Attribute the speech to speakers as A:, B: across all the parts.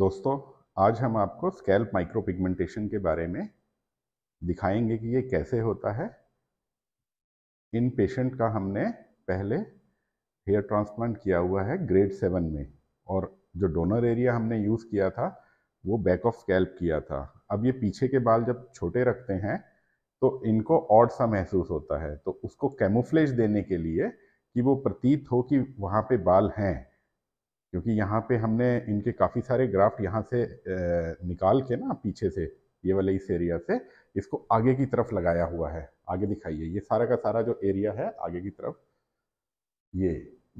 A: दोस्तों आज हम आपको स्कैल्प माइक्रोपिगमेंटेशन के बारे में दिखाएंगे कि ये कैसे होता है इन पेशेंट का हमने पहले हेयर ट्रांसप्लांट किया हुआ है ग्रेड सेवन में और जो डोनर एरिया हमने यूज़ किया था वो बैक ऑफ स्कैल्प किया था अब ये पीछे के बाल जब छोटे रखते हैं तो इनको ऑड सा महसूस होता है तो उसको कैमोफ्लेज देने के लिए कि वो प्रतीत हो कि वहाँ पे बाल हैं क्योंकि यहाँ पे हमने इनके काफ़ी सारे ग्राफ्ट यहाँ से निकाल के ना पीछे से ये वाले इस एरिया से इसको आगे की तरफ लगाया हुआ है आगे दिखाइए ये सारा का सारा जो एरिया है आगे की तरफ ये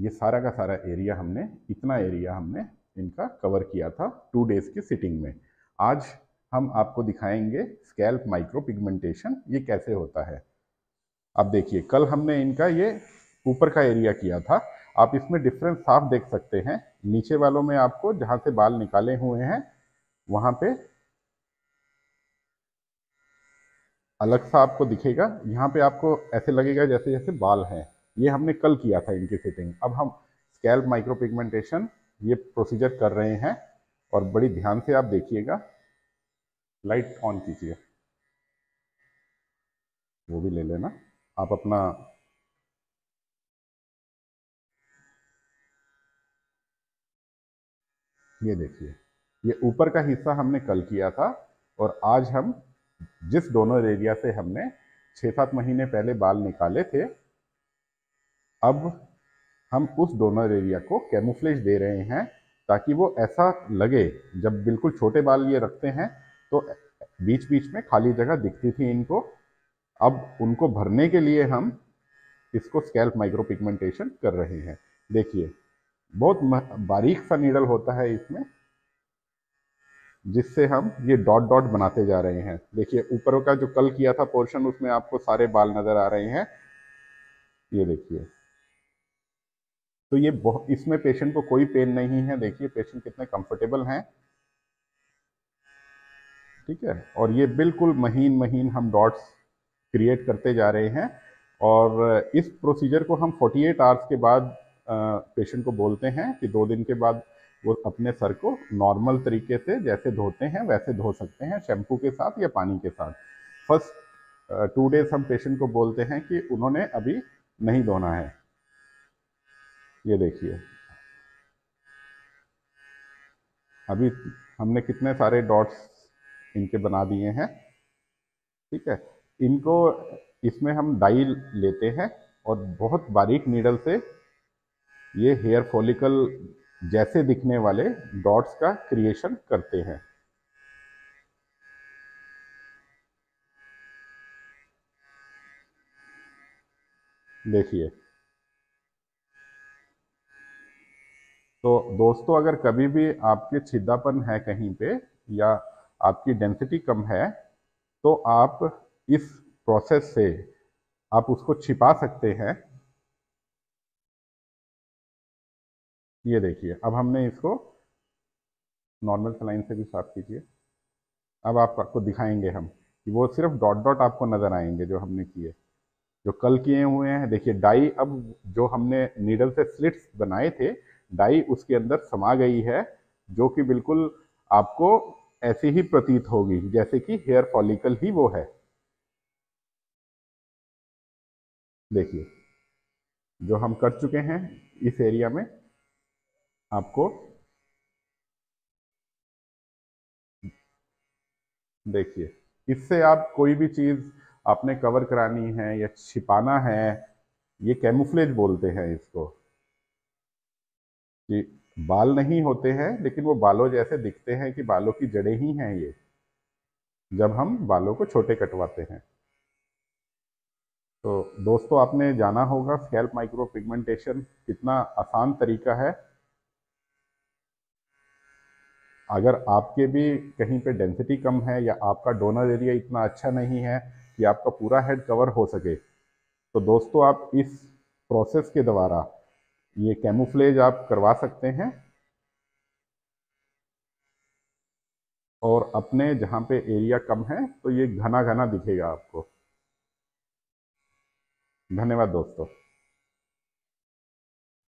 A: ये सारा का सारा एरिया हमने इतना एरिया हमने इनका कवर किया था टू डेज की सिटिंग में आज हम आपको दिखाएंगे स्कैल्प माइक्रो पिगमेंटेशन ये कैसे होता है अब देखिए कल हमने इनका ये ऊपर का एरिया किया था आप इसमें डिफरेंस साफ देख सकते हैं नीचे वालों में आपको जहां से बाल निकाले हुए हैं वहां पे अलग सा आपको दिखेगा यहाँ पे आपको ऐसे लगेगा जैसे जैसे बाल हैं ये हमने कल किया था इनकी फिटिंग अब हम स्कैल्प माइक्रो पिगमेंटेशन ये प्रोसीजर कर रहे हैं और बड़ी ध्यान से आप देखिएगा लाइट ऑन कीजिए वो भी ले लेना आप अपना ये देखिए ये ऊपर का हिस्सा हमने कल किया था और आज हम जिस डोनर एरिया से हमने छः सात महीने पहले बाल निकाले थे अब हम उस डोनर एरिया को कैमोफ्लेज दे रहे हैं ताकि वो ऐसा लगे जब बिल्कुल छोटे बाल ये रखते हैं तो बीच बीच में खाली जगह दिखती थी इनको अब उनको भरने के लिए हम इसको स्कैल्प माइक्रोपिगमेंटेशन कर रहे हैं देखिए बहुत बारीक सा नीडल होता है इसमें जिससे हम ये डॉट डॉट बनाते जा रहे हैं देखिए ऊपर का जो कल किया था पोर्शन उसमें आपको सारे बाल नज़र आ रहे हैं ये देखिए तो ये बहुत इसमें पेशेंट को कोई पेन नहीं है देखिए पेशेंट कितने कंफर्टेबल हैं ठीक है और ये बिल्कुल महीन महीन हम डॉट्स क्रिएट करते जा रहे हैं और इस प्रोसीजर को हम 48 आवर्स के बाद पेशेंट को बोलते हैं कि दो दिन के बाद वो अपने सर को नॉर्मल तरीके से जैसे धोते हैं वैसे धो सकते हैं शैम्पू के साथ या पानी के साथ फर्स्ट टू डेज हम पेशेंट को बोलते हैं कि उन्होंने अभी नहीं धोना है ये देखिए अभी हमने कितने सारे डॉट्स इनके बना दिए हैं ठीक है इनको इसमें हम डाई लेते हैं और बहुत बारीक नीडल से ये हेयर फॉलिकल जैसे दिखने वाले डॉट्स का क्रिएशन करते हैं देखिए तो दोस्तों अगर कभी भी आपके छिद्दापन है कहीं पे या आपकी डेंसिटी कम है तो आप इस प्रोसेस से आप उसको छिपा सकते हैं ये देखिए अब हमने इसको नॉर्मल सलाइन से भी साफ कीजिए अब आप आपको दिखाएंगे हम कि वो सिर्फ डॉट डॉट आपको नज़र आएंगे जो हमने किए जो कल किए हुए हैं देखिए डाई अब जो हमने नीडल से स्लिट्स बनाए थे डाई उसके अंदर समा गई है जो कि बिल्कुल आपको ऐसी ही प्रतीत होगी जैसे कि हेयर फॉलिकल ही वो है देखिए जो हम कर चुके हैं इस एरिया में आपको देखिए इससे आप कोई भी चीज आपने कवर करानी है या छिपाना है ये कैमुफ्लेज बोलते हैं इसको कि बाल नहीं होते हैं लेकिन वो बालों जैसे दिखते हैं कि बालों की जड़ें ही हैं ये जब हम बालों को छोटे कटवाते हैं तो दोस्तों आपने जाना होगा स्कैल्प माइक्रो पिगमेंटेशन कितना आसान तरीका है अगर आपके भी कहीं पे डेंसिटी कम है या आपका डोनर एरिया इतना अच्छा नहीं है कि आपका पूरा हेड कवर हो सके तो दोस्तों आप इस प्रोसेस के द्वारा ये कैमोफ्लेज आप करवा सकते हैं और अपने जहाँ पे एरिया कम है तो ये घना घना दिखेगा आपको धन्यवाद दोस्तों